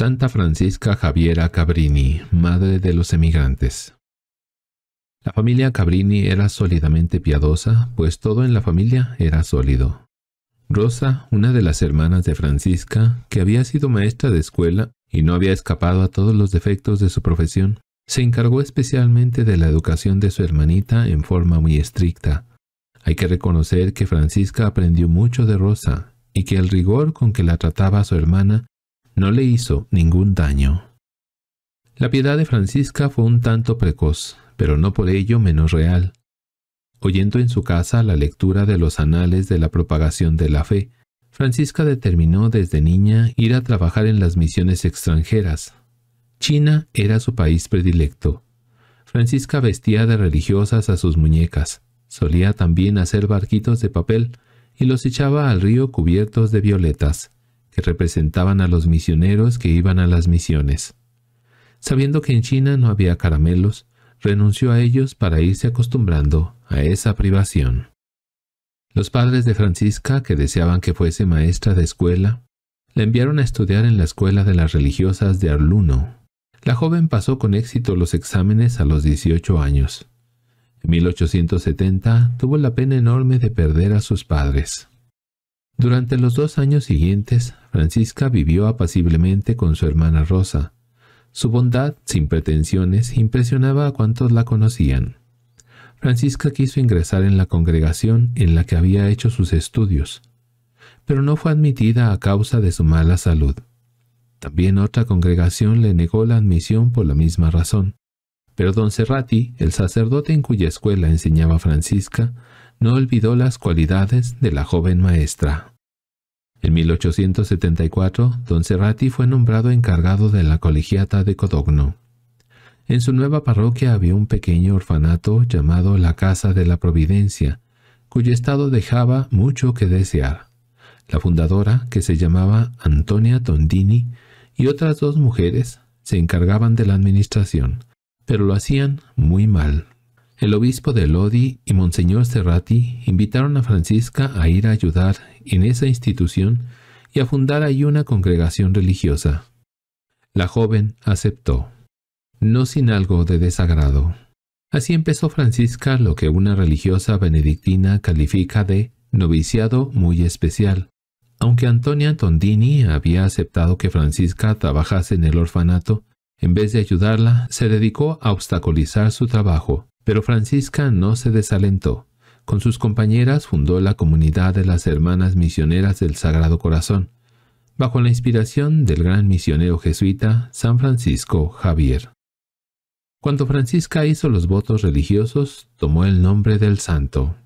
Santa Francisca Javiera Cabrini, madre de los emigrantes. La familia Cabrini era sólidamente piadosa, pues todo en la familia era sólido. Rosa, una de las hermanas de Francisca, que había sido maestra de escuela y no había escapado a todos los defectos de su profesión, se encargó especialmente de la educación de su hermanita en forma muy estricta. Hay que reconocer que Francisca aprendió mucho de Rosa y que el rigor con que la trataba su hermana no le hizo ningún daño. La piedad de Francisca fue un tanto precoz, pero no por ello menos real. Oyendo en su casa la lectura de los anales de la propagación de la fe, Francisca determinó desde niña ir a trabajar en las misiones extranjeras. China era su país predilecto. Francisca vestía de religiosas a sus muñecas, solía también hacer barquitos de papel y los echaba al río cubiertos de violetas que representaban a los misioneros que iban a las misiones. Sabiendo que en China no había caramelos, renunció a ellos para irse acostumbrando a esa privación. Los padres de Francisca, que deseaban que fuese maestra de escuela, la enviaron a estudiar en la escuela de las religiosas de Arluno. La joven pasó con éxito los exámenes a los 18 años. En 1870 tuvo la pena enorme de perder a sus padres. Durante los dos años siguientes, Francisca vivió apaciblemente con su hermana Rosa. Su bondad, sin pretensiones, impresionaba a cuantos la conocían. Francisca quiso ingresar en la congregación en la que había hecho sus estudios, pero no fue admitida a causa de su mala salud. También otra congregación le negó la admisión por la misma razón. Pero don Serrati, el sacerdote en cuya escuela enseñaba Francisca, no olvidó las cualidades de la joven maestra. En 1874, don Serrati fue nombrado encargado de la colegiata de Codogno. En su nueva parroquia había un pequeño orfanato llamado la Casa de la Providencia, cuyo estado dejaba mucho que desear. La fundadora, que se llamaba Antonia Tondini, y otras dos mujeres se encargaban de la administración, pero lo hacían muy mal. El obispo de Lodi y Monseñor Serrati invitaron a Francisca a ir a ayudar en esa institución y a fundar allí una congregación religiosa. La joven aceptó, no sin algo de desagrado. Así empezó Francisca lo que una religiosa benedictina califica de noviciado muy especial. Aunque Antonia Tondini había aceptado que Francisca trabajase en el orfanato, en vez de ayudarla, se dedicó a obstaculizar su trabajo pero Francisca no se desalentó. Con sus compañeras fundó la comunidad de las Hermanas Misioneras del Sagrado Corazón, bajo la inspiración del gran misionero jesuita San Francisco Javier. Cuando Francisca hizo los votos religiosos, tomó el nombre del santo,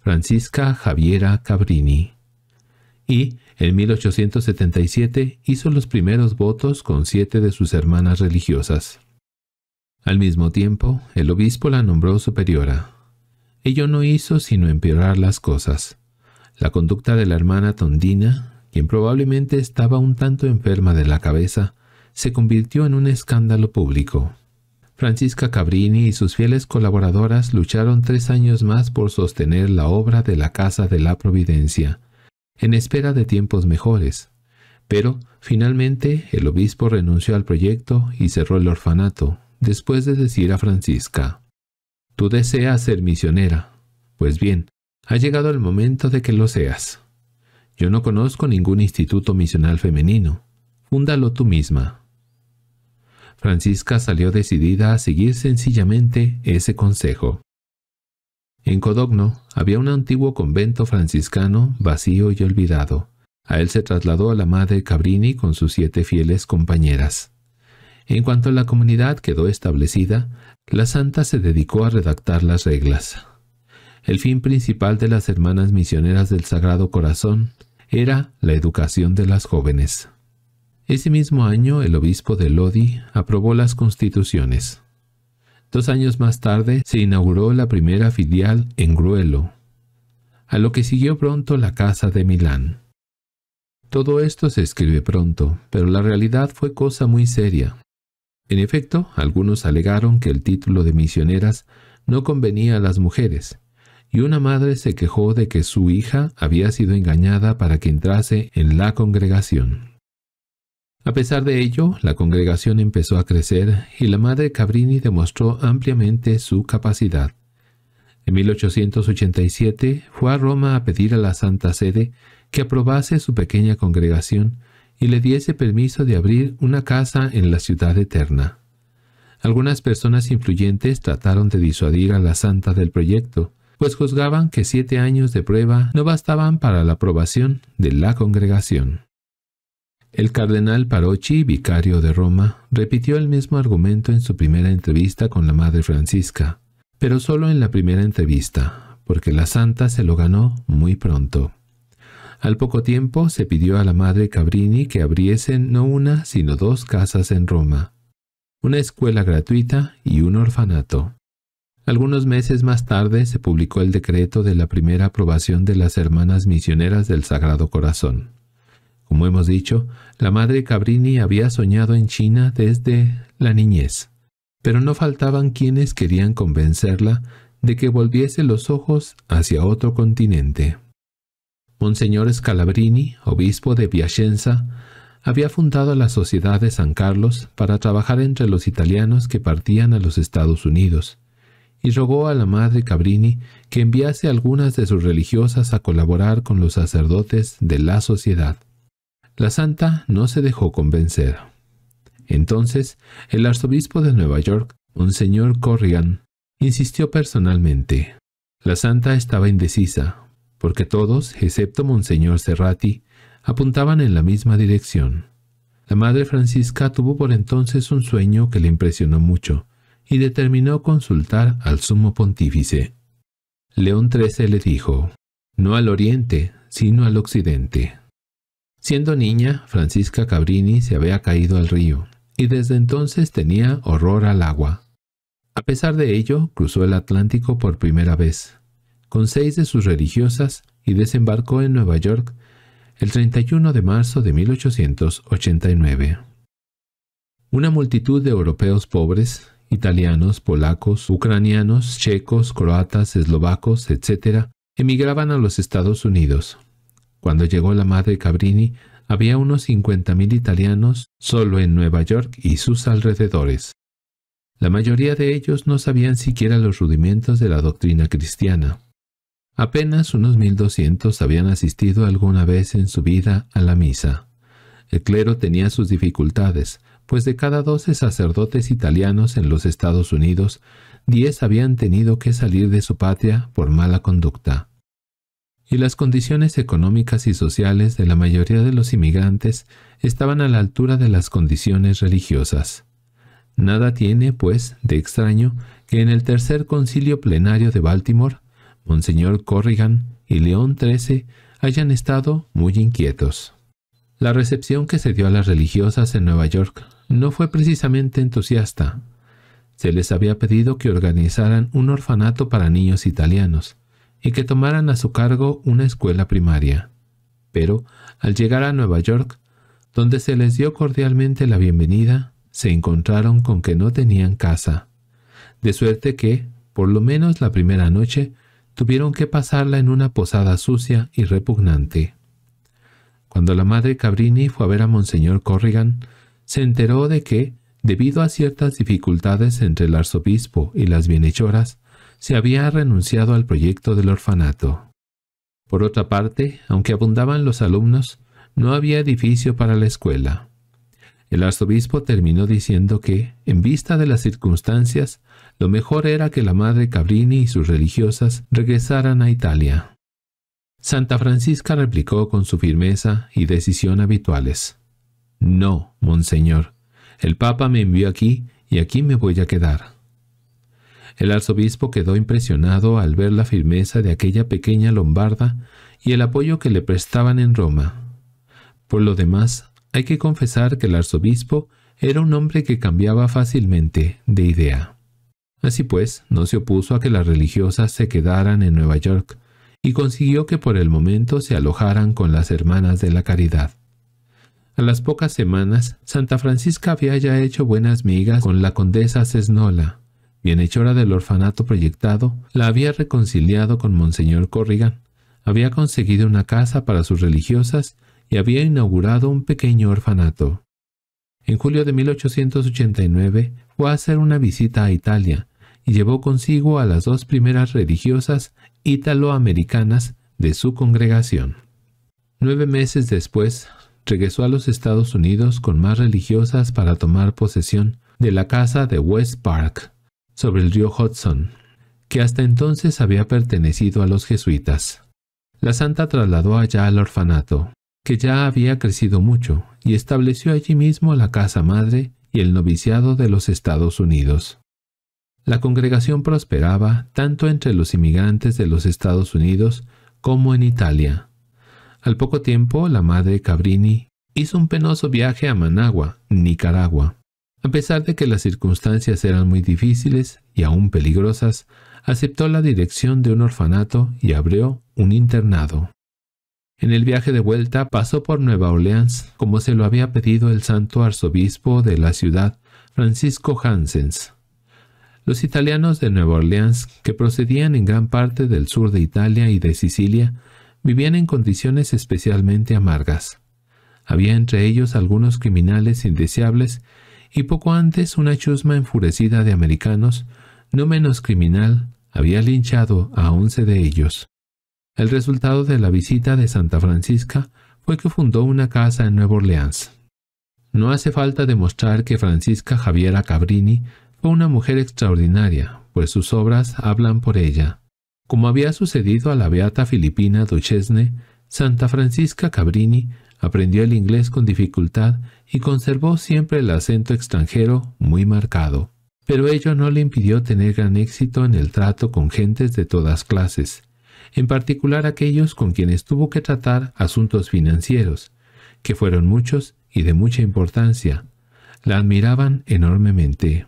Francisca Javiera Cabrini. Y, en 1877, hizo los primeros votos con siete de sus hermanas religiosas. Al mismo tiempo, el obispo la nombró superiora. Ello no hizo sino empeorar las cosas. La conducta de la hermana Tondina, quien probablemente estaba un tanto enferma de la cabeza, se convirtió en un escándalo público. Francisca Cabrini y sus fieles colaboradoras lucharon tres años más por sostener la obra de la Casa de la Providencia, en espera de tiempos mejores. Pero, finalmente, el obispo renunció al proyecto y cerró el orfanato, después de decir a Francisca, Tú deseas ser misionera. Pues bien, ha llegado el momento de que lo seas. Yo no conozco ningún instituto misional femenino. Fúndalo tú misma. Francisca salió decidida a seguir sencillamente ese consejo. En Codogno había un antiguo convento franciscano vacío y olvidado. A él se trasladó a la madre Cabrini con sus siete fieles compañeras. En cuanto la comunidad quedó establecida, la santa se dedicó a redactar las reglas. El fin principal de las hermanas misioneras del Sagrado Corazón era la educación de las jóvenes. Ese mismo año el obispo de Lodi aprobó las constituciones. Dos años más tarde se inauguró la primera filial en Gruelo, a lo que siguió pronto la Casa de Milán. Todo esto se escribe pronto, pero la realidad fue cosa muy seria, en efecto, algunos alegaron que el título de misioneras no convenía a las mujeres, y una madre se quejó de que su hija había sido engañada para que entrase en la congregación. A pesar de ello, la congregación empezó a crecer y la madre Cabrini demostró ampliamente su capacidad. En 1887 fue a Roma a pedir a la Santa Sede que aprobase su pequeña congregación y le diese permiso de abrir una casa en la ciudad eterna. Algunas personas influyentes trataron de disuadir a la santa del proyecto, pues juzgaban que siete años de prueba no bastaban para la aprobación de la congregación. El cardenal Parocchi, vicario de Roma, repitió el mismo argumento en su primera entrevista con la Madre Francisca, pero solo en la primera entrevista, porque la santa se lo ganó muy pronto. Al poco tiempo se pidió a la madre Cabrini que abriesen no una, sino dos casas en Roma, una escuela gratuita y un orfanato. Algunos meses más tarde se publicó el decreto de la primera aprobación de las hermanas misioneras del Sagrado Corazón. Como hemos dicho, la madre Cabrini había soñado en China desde la niñez, pero no faltaban quienes querían convencerla de que volviese los ojos hacia otro continente. Monseñor Scalabrini, obispo de Piacenza, había fundado la Sociedad de San Carlos para trabajar entre los italianos que partían a los Estados Unidos, y rogó a la madre Cabrini que enviase algunas de sus religiosas a colaborar con los sacerdotes de la sociedad. La santa no se dejó convencer. Entonces, el arzobispo de Nueva York, Monseñor Corrigan, insistió personalmente. La santa estaba indecisa, porque todos, excepto Monseñor Serrati, apuntaban en la misma dirección. La Madre Francisca tuvo por entonces un sueño que le impresionó mucho y determinó consultar al sumo pontífice. León XIII le dijo, no al oriente, sino al occidente. Siendo niña, Francisca Cabrini se había caído al río y desde entonces tenía horror al agua. A pesar de ello, cruzó el Atlántico por primera vez, con seis de sus religiosas y desembarcó en Nueva York el 31 de marzo de 1889. Una multitud de europeos pobres, italianos, polacos, ucranianos, checos, croatas, eslovacos, etc., emigraban a los Estados Unidos. Cuando llegó la madre Cabrini, había unos 50.000 italianos solo en Nueva York y sus alrededores. La mayoría de ellos no sabían siquiera los rudimentos de la doctrina cristiana. Apenas unos 1200 habían asistido alguna vez en su vida a la misa. El clero tenía sus dificultades, pues de cada doce sacerdotes italianos en los Estados Unidos, diez habían tenido que salir de su patria por mala conducta. Y las condiciones económicas y sociales de la mayoría de los inmigrantes estaban a la altura de las condiciones religiosas. Nada tiene, pues, de extraño que en el tercer concilio plenario de Baltimore Monseñor Corrigan y León XIII hayan estado muy inquietos. La recepción que se dio a las religiosas en Nueva York no fue precisamente entusiasta. Se les había pedido que organizaran un orfanato para niños italianos y que tomaran a su cargo una escuela primaria. Pero, al llegar a Nueva York, donde se les dio cordialmente la bienvenida, se encontraron con que no tenían casa. De suerte que, por lo menos la primera noche, tuvieron que pasarla en una posada sucia y repugnante. Cuando la madre Cabrini fue a ver a Monseñor Corrigan, se enteró de que, debido a ciertas dificultades entre el arzobispo y las bienhechoras, se había renunciado al proyecto del orfanato. Por otra parte, aunque abundaban los alumnos, no había edificio para la escuela. El arzobispo terminó diciendo que, en vista de las circunstancias, lo mejor era que la madre Cabrini y sus religiosas regresaran a Italia. Santa Francisca replicó con su firmeza y decisión habituales. No, monseñor, el Papa me envió aquí y aquí me voy a quedar. El arzobispo quedó impresionado al ver la firmeza de aquella pequeña lombarda y el apoyo que le prestaban en Roma. Por lo demás, hay que confesar que el arzobispo era un hombre que cambiaba fácilmente de idea. Así pues, no se opuso a que las religiosas se quedaran en Nueva York y consiguió que por el momento se alojaran con las hermanas de la caridad. A las pocas semanas, Santa Francisca había ya hecho buenas migas con la condesa Cesnola, bienhechora del orfanato proyectado, la había reconciliado con Monseñor Corrigan, había conseguido una casa para sus religiosas y había inaugurado un pequeño orfanato. En julio de 1889 fue a hacer una visita a Italia y llevó consigo a las dos primeras religiosas italoamericanas de su congregación. Nueve meses después, regresó a los Estados Unidos con más religiosas para tomar posesión de la casa de West Park, sobre el río Hudson, que hasta entonces había pertenecido a los jesuitas. La santa trasladó allá al orfanato, que ya había crecido mucho, y estableció allí mismo la casa madre y el noviciado de los Estados Unidos. La congregación prosperaba tanto entre los inmigrantes de los Estados Unidos como en Italia. Al poco tiempo, la madre Cabrini hizo un penoso viaje a Managua, Nicaragua. A pesar de que las circunstancias eran muy difíciles y aún peligrosas, aceptó la dirección de un orfanato y abrió un internado. En el viaje de vuelta pasó por Nueva Orleans, como se lo había pedido el santo arzobispo de la ciudad, Francisco Hansens. Los italianos de Nueva Orleans, que procedían en gran parte del sur de Italia y de Sicilia, vivían en condiciones especialmente amargas. Había entre ellos algunos criminales indeseables y poco antes una chusma enfurecida de americanos, no menos criminal, había linchado a once de ellos. El resultado de la visita de Santa Francisca fue que fundó una casa en Nueva Orleans. No hace falta demostrar que Francisca Javiera Cabrini fue una mujer extraordinaria, pues sus obras hablan por ella. Como había sucedido a la beata filipina Duchesne, Santa Francisca Cabrini aprendió el inglés con dificultad y conservó siempre el acento extranjero muy marcado. Pero ello no le impidió tener gran éxito en el trato con gentes de todas clases, en particular aquellos con quienes tuvo que tratar asuntos financieros, que fueron muchos y de mucha importancia. La admiraban enormemente.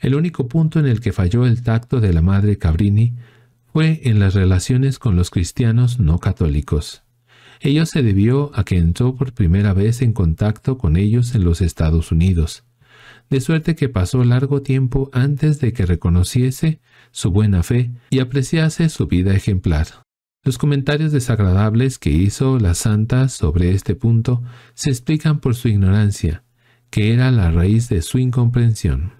El único punto en el que falló el tacto de la madre Cabrini fue en las relaciones con los cristianos no católicos. Ello se debió a que entró por primera vez en contacto con ellos en los Estados Unidos, de suerte que pasó largo tiempo antes de que reconociese su buena fe y apreciase su vida ejemplar. Los comentarios desagradables que hizo la santa sobre este punto se explican por su ignorancia, que era la raíz de su incomprensión.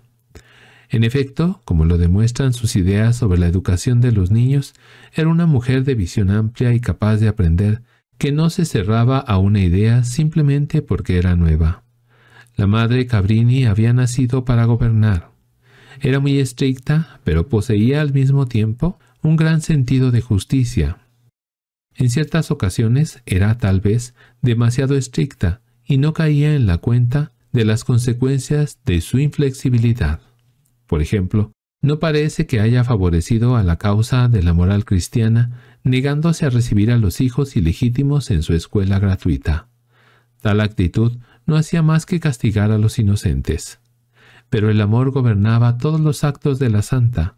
En efecto, como lo demuestran sus ideas sobre la educación de los niños, era una mujer de visión amplia y capaz de aprender, que no se cerraba a una idea simplemente porque era nueva. La madre Cabrini había nacido para gobernar. Era muy estricta, pero poseía al mismo tiempo un gran sentido de justicia. En ciertas ocasiones era tal vez demasiado estricta y no caía en la cuenta de las consecuencias de su inflexibilidad. Por ejemplo, no parece que haya favorecido a la causa de la moral cristiana negándose a recibir a los hijos ilegítimos en su escuela gratuita. Tal actitud no hacía más que castigar a los inocentes. Pero el amor gobernaba todos los actos de la santa,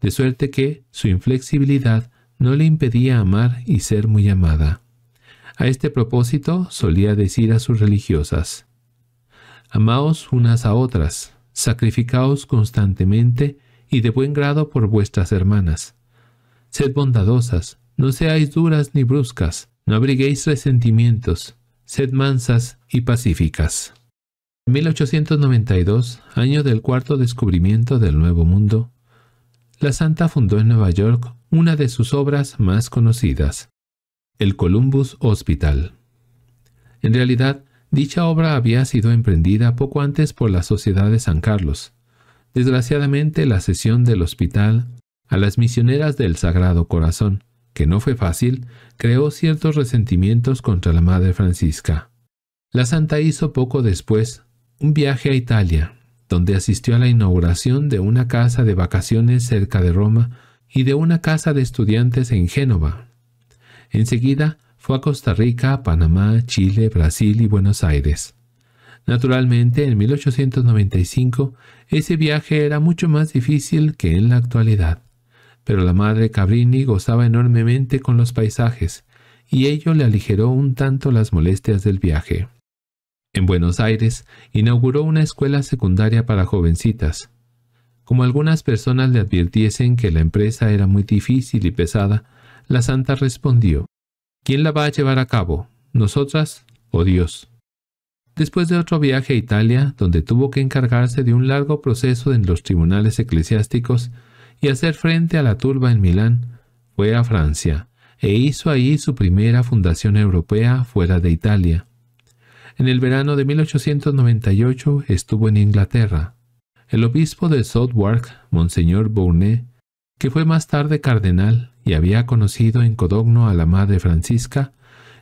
de suerte que su inflexibilidad no le impedía amar y ser muy amada. A este propósito solía decir a sus religiosas, Amaos unas a otras, sacrificaos constantemente y de buen grado por vuestras hermanas. Sed bondadosas, no seáis duras ni bruscas, no abriguéis resentimientos, sed mansas y pacíficas. 1892, año del cuarto descubrimiento del Nuevo Mundo, la santa fundó en Nueva York una de sus obras más conocidas, el Columbus Hospital. En realidad, dicha obra había sido emprendida poco antes por la Sociedad de San Carlos. Desgraciadamente, la cesión del hospital a las misioneras del Sagrado Corazón, que no fue fácil, creó ciertos resentimientos contra la Madre Francisca. La santa hizo poco después un viaje a Italia, donde asistió a la inauguración de una casa de vacaciones cerca de Roma y de una casa de estudiantes en Génova. Enseguida fue a Costa Rica, Panamá, Chile, Brasil y Buenos Aires. Naturalmente, en 1895 ese viaje era mucho más difícil que en la actualidad, pero la madre Cabrini gozaba enormemente con los paisajes, y ello le aligeró un tanto las molestias del viaje. En Buenos Aires inauguró una escuela secundaria para jovencitas. Como algunas personas le advirtiesen que la empresa era muy difícil y pesada, la santa respondió, ¿Quién la va a llevar a cabo? ¿Nosotras o Dios? Después de otro viaje a Italia, donde tuvo que encargarse de un largo proceso en los tribunales eclesiásticos y hacer frente a la turba en Milán, fue a Francia e hizo ahí su primera fundación europea fuera de Italia, en el verano de 1898 estuvo en Inglaterra. El obispo de Southwark, Monseñor Bournet, que fue más tarde cardenal y había conocido en Codogno a la Madre Francisca,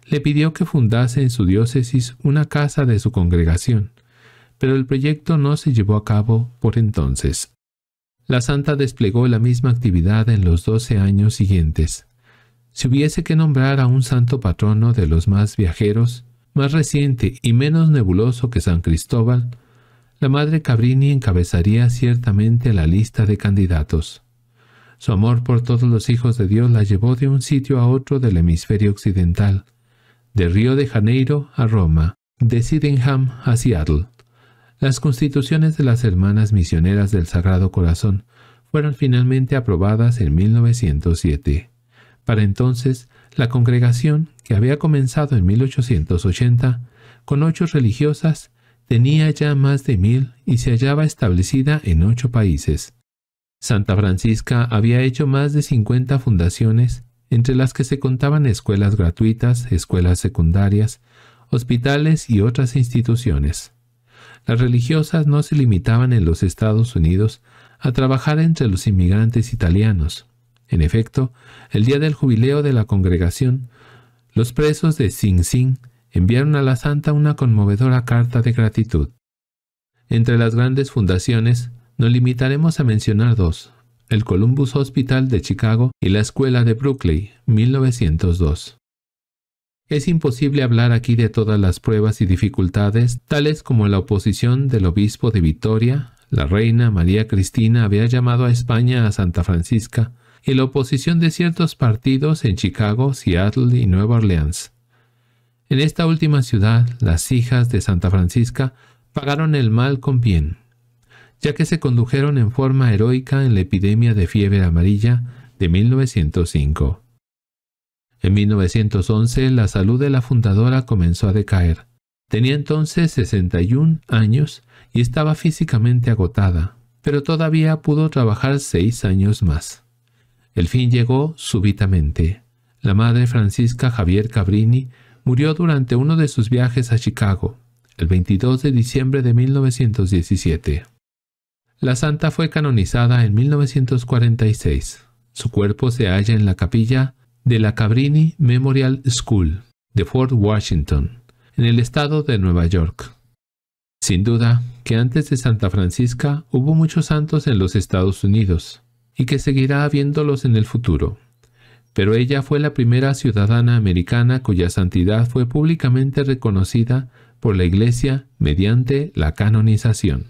le pidió que fundase en su diócesis una casa de su congregación, pero el proyecto no se llevó a cabo por entonces. La santa desplegó la misma actividad en los doce años siguientes. Si hubiese que nombrar a un santo patrono de los más viajeros, más reciente y menos nebuloso que San Cristóbal, la madre Cabrini encabezaría ciertamente la lista de candidatos. Su amor por todos los hijos de Dios la llevó de un sitio a otro del hemisferio occidental, de Río de Janeiro a Roma, de Sydenham a Seattle. Las constituciones de las hermanas misioneras del Sagrado Corazón fueron finalmente aprobadas en 1907. Para entonces, la congregación, que había comenzado en 1880 con ocho religiosas, tenía ya más de mil y se hallaba establecida en ocho países. Santa Francisca había hecho más de 50 fundaciones, entre las que se contaban escuelas gratuitas, escuelas secundarias, hospitales y otras instituciones. Las religiosas no se limitaban en los Estados Unidos a trabajar entre los inmigrantes italianos, en efecto, el día del jubileo de la congregación, los presos de Sing Sing enviaron a la santa una conmovedora carta de gratitud. Entre las grandes fundaciones, nos limitaremos a mencionar dos, el Columbus Hospital de Chicago y la Escuela de Brooklyn, 1902. Es imposible hablar aquí de todas las pruebas y dificultades, tales como la oposición del obispo de Vitoria, la reina María Cristina había llamado a España a Santa Francisca, y la oposición de ciertos partidos en Chicago, Seattle y Nueva Orleans. En esta última ciudad, las hijas de Santa Francisca pagaron el mal con bien, ya que se condujeron en forma heroica en la epidemia de fiebre amarilla de 1905. En 1911 la salud de la fundadora comenzó a decaer. Tenía entonces 61 años y estaba físicamente agotada, pero todavía pudo trabajar seis años más. El fin llegó súbitamente. La madre Francisca Javier Cabrini murió durante uno de sus viajes a Chicago, el 22 de diciembre de 1917. La santa fue canonizada en 1946. Su cuerpo se halla en la capilla de la Cabrini Memorial School de Fort Washington, en el estado de Nueva York. Sin duda que antes de Santa Francisca hubo muchos santos en los Estados Unidos, y que seguirá habiéndolos en el futuro. Pero ella fue la primera ciudadana americana cuya santidad fue públicamente reconocida por la Iglesia mediante la canonización.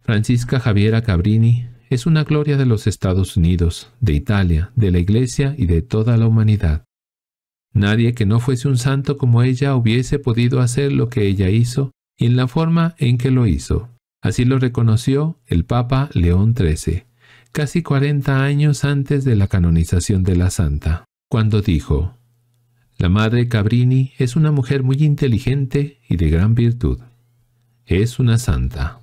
Francisca Javiera Cabrini es una gloria de los Estados Unidos, de Italia, de la Iglesia y de toda la humanidad. Nadie que no fuese un santo como ella hubiese podido hacer lo que ella hizo y en la forma en que lo hizo. Así lo reconoció el Papa León XIII casi 40 años antes de la canonización de la santa, cuando dijo, La madre Cabrini es una mujer muy inteligente y de gran virtud. Es una santa.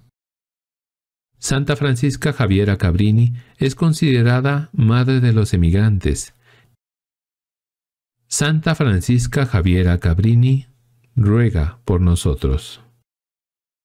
Santa Francisca Javiera Cabrini es considerada madre de los emigrantes. Santa Francisca Javiera Cabrini ruega por nosotros.